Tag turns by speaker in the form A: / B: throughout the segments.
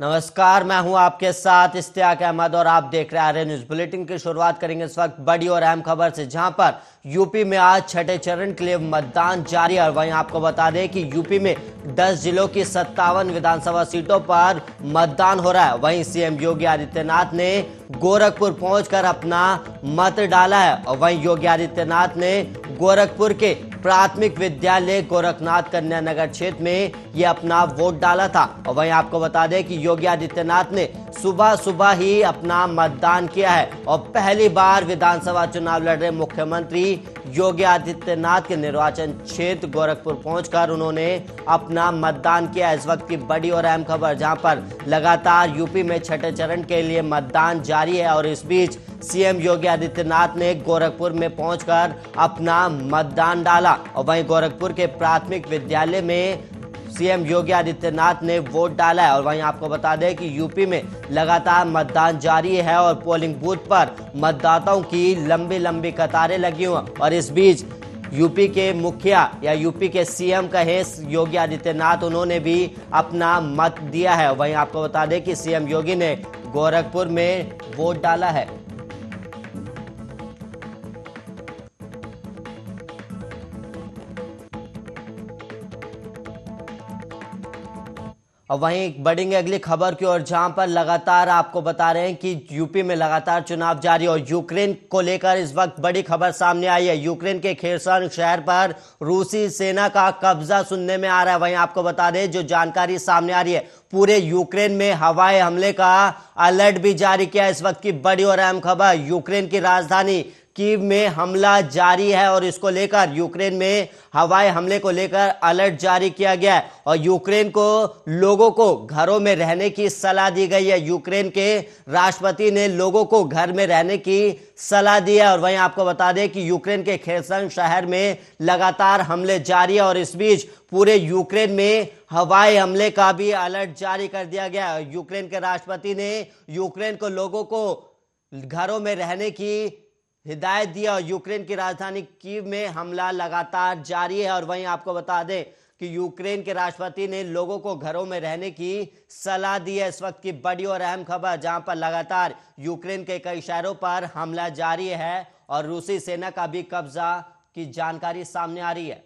A: नमस्कार मैं हूं आपके साथ इश्तियाक अहमद और आप देख रहे हैं न्यूज बुलेटिन की शुरुआत करेंगे इस वक्त बड़ी और अहम खबर से जहां पर यूपी में आज छठे चरण के लिए मतदान जारी है वहीं आपको बता दें कि यूपी में 10 जिलों की सत्तावन विधानसभा सीटों पर मतदान हो रहा है वहीं सीएम योगी आदित्यनाथ ने गोरखपुर पहुंचकर अपना मत डाला है और वहीं योगी आदित्यनाथ ने गोरखपुर के प्राथमिक विद्यालय गोरखनाथ कन्या नगर क्षेत्र में ये अपना वोट डाला था और वहीं आपको बता दें कि योगी आदित्यनाथ ने सुबह सुबह ही अपना मतदान किया है और पहली बार विधानसभा चुनाव लड़ रहे मुख्यमंत्री योगी आदित्यनाथ के निर्वाचन क्षेत्र गोरखपुर पहुंचकर उन्होंने अपना मतदान किया इस वक्त की बड़ी और अहम खबर जहां पर लगातार यूपी में छठे चरण के लिए मतदान जारी है और इस बीच सीएम योगी आदित्यनाथ ने गोरखपुर में पहुंचकर अपना मतदान डाला और वहीं गोरखपुर के प्राथमिक विद्यालय में सीएम योगी आदित्यनाथ ने वोट डाला है और वहीं आपको बता दें कि यूपी में लगातार मतदान जारी है और पोलिंग बूथ पर मतदाताओं की लंबी लंबी कतारें लगी हुई और इस बीच यूपी के मुखिया या यूपी के सीएम कहे योगी आदित्यनाथ उन्होंने भी अपना मत दिया है वहीं आपको बता दें कि सीएम योगी ने गोरखपुर में वोट डाला है और वहीं बढ़ेंगे अगली खबर की ओर जहां पर लगातार आपको बता रहे हैं कि यूपी में लगातार चुनाव जारी और यूक्रेन को लेकर इस वक्त बड़ी खबर सामने आई है यूक्रेन के खेरसन शहर पर रूसी सेना का कब्जा सुनने में आ रहा है वहीं आपको बता दें जो जानकारी सामने आ रही है पूरे यूक्रेन में हवाई हमले का अलर्ट भी जारी किया इस वक्त की बड़ी और अहम खबर यूक्रेन की राजधानी कीव में हमला जारी है और इसको लेकर यूक्रेन में हवाई हमले को लेकर अलर्ट जारी किया गया है और यूक्रेन को लोगों को घरों में रहने की सलाह दी गई है यूक्रेन के राष्ट्रपति ने लोगों को घर में रहने की सलाह दी है और वहीं आपको बता दें कि यूक्रेन के खेरसन शहर में लगातार हमले जारी है और इस बीच पूरे यूक्रेन में हवाई हमले का भी अलर्ट जारी कर दिया गया है यूक्रेन के राष्ट्रपति ने यूक्रेन को लोगों को घरों में रहने की हिदायत दी और यूक्रेन की राजधानी कीव में हमला लगातार जारी है और वहीं आपको बता दें कि यूक्रेन के राष्ट्रपति ने लोगों को घरों में रहने की सलाह दी है इस वक्त की बड़ी और अहम खबर जहां पर लगातार यूक्रेन के कई शहरों पर हमला जारी है और रूसी सेना का भी कब्जा की जानकारी सामने आ रही है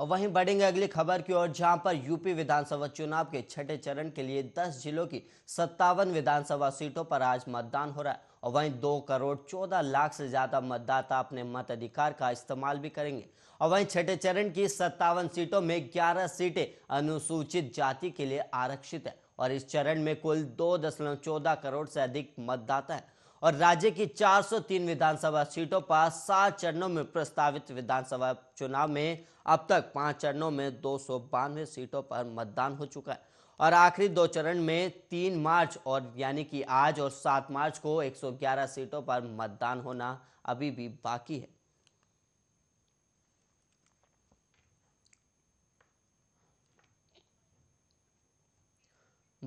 A: और वहीं बढ़ेंगे अगली खबर की ओर जहां पर यूपी विधानसभा चुनाव के छठे चरण के लिए 10 जिलों की सत्तावन विधानसभा सीटों पर आज मतदान हो रहा है और वहीं दो करोड़ चौदह लाख से ज़्यादा मतदाता अपने मत अधिकार का इस्तेमाल भी करेंगे और वहीं छठे चरण की सत्तावन सीटों में ग्यारह सीटें अनुसूचित जाति के लिए आरक्षित है और इस चरण में कुल दो दशमलव चौदह करोड़ से अधिक मतदाता है और राज्य की 403 विधानसभा सीटों पर सात चरणों में प्रस्तावित विधानसभा चुनाव में अब तक पांच चरणों में दो सीटों पर मतदान हो चुका है और आखिरी दो चरण में तीन मार्च और यानी कि आज और सात मार्च को 111 सीटों पर मतदान होना अभी भी बाकी है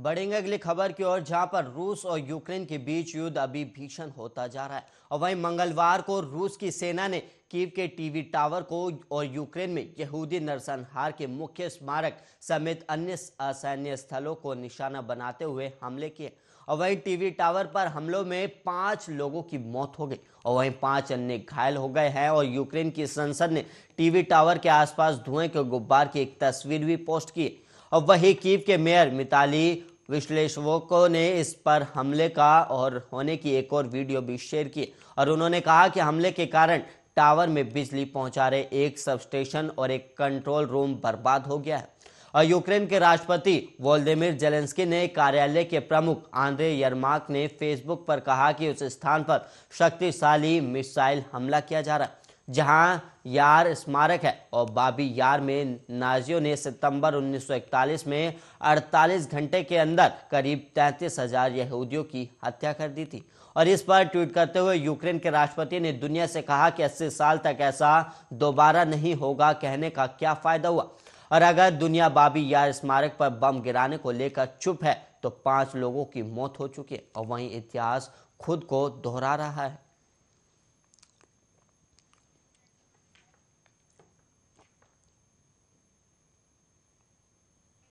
A: बढ़ेंगे अगली खबर की ओर जहां पर रूस और यूक्रेन के बीच युद्ध अभी भीषण होता जा रहा है और वहीं मंगलवार को रूस की सेना ने कीव के टीवी टावर को और यूक्रेन में यहूदी नरसंहार के मुख्य स्मारक समेत अन्य असैन्य स्थलों को निशाना बनाते हुए हमले किए और वहीं टीवी टावर पर हमलों में पांच लोगों की मौत हो गई और वहीं पांच अन्य घायल हो गए हैं और यूक्रेन की संसद ने टीवी टावर के आसपास धुएं के गुब्बार की एक तस्वीर भी पोस्ट की और वही कीव के मेयर मिताली विश्लेषकों ने इस पर हमले का और होने की एक और वीडियो भी शेयर की और उन्होंने कहा कि हमले के कारण टावर में बिजली पहुंचा रहे एक सबस्टेशन और एक कंट्रोल रूम बर्बाद हो गया है और यूक्रेन के राष्ट्रपति वोल्दिमिर जेलेंस्की ने कार्यालय के प्रमुख आंद्रे यरमाक ने फेसबुक पर कहा कि उस स्थान पर शक्तिशाली मिसाइल हमला किया जा रहा है जहां यार स्मारक है और बाबी यार में नाजियों ने सितंबर 1941 में 48 घंटे के अंदर करीब तैंतीस हजार यहूदियों की हत्या कर दी थी और इस पर ट्वीट करते हुए यूक्रेन के राष्ट्रपति ने दुनिया से कहा कि 80 साल तक ऐसा दोबारा नहीं होगा कहने का क्या फ़ायदा हुआ और अगर दुनिया बाबी यार स्मारक पर बम गिराने को लेकर चुप है तो पांच लोगों की मौत हो चुकी है और वहीं इतिहास खुद को दोहरा रहा है